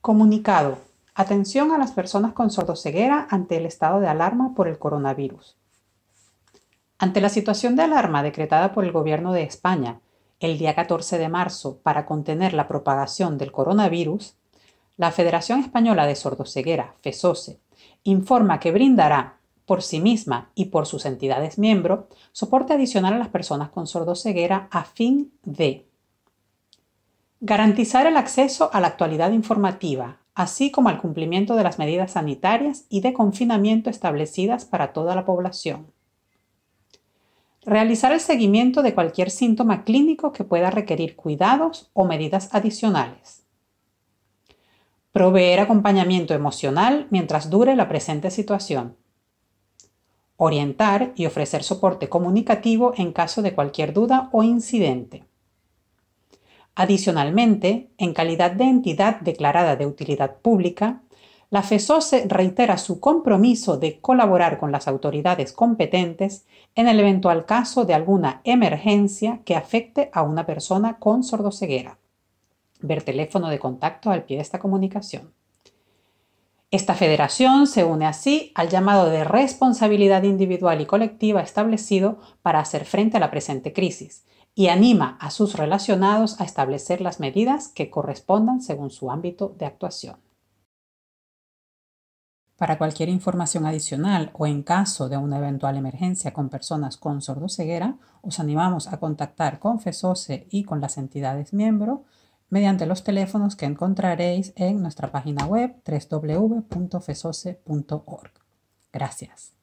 Comunicado. Atención a las personas con sordoceguera ante el estado de alarma por el coronavirus. Ante la situación de alarma decretada por el gobierno de España el día 14 de marzo para contener la propagación del coronavirus, la Federación Española de Sordoceguera, FESOCE, informa que brindará por sí misma y por sus entidades miembro soporte adicional a las personas con sordoceguera a fin de Garantizar el acceso a la actualidad informativa, así como al cumplimiento de las medidas sanitarias y de confinamiento establecidas para toda la población. Realizar el seguimiento de cualquier síntoma clínico que pueda requerir cuidados o medidas adicionales. Proveer acompañamiento emocional mientras dure la presente situación. Orientar y ofrecer soporte comunicativo en caso de cualquier duda o incidente. Adicionalmente, en calidad de entidad declarada de utilidad pública, la FESOCE reitera su compromiso de colaborar con las autoridades competentes en el eventual caso de alguna emergencia que afecte a una persona con sordoceguera. Ver teléfono de contacto al pie de esta comunicación. Esta federación se une así al llamado de responsabilidad individual y colectiva establecido para hacer frente a la presente crisis, y anima a sus relacionados a establecer las medidas que correspondan según su ámbito de actuación. Para cualquier información adicional o en caso de una eventual emergencia con personas con sordoceguera, os animamos a contactar con FESOCE y con las entidades miembro mediante los teléfonos que encontraréis en nuestra página web www.fesoce.org. Gracias.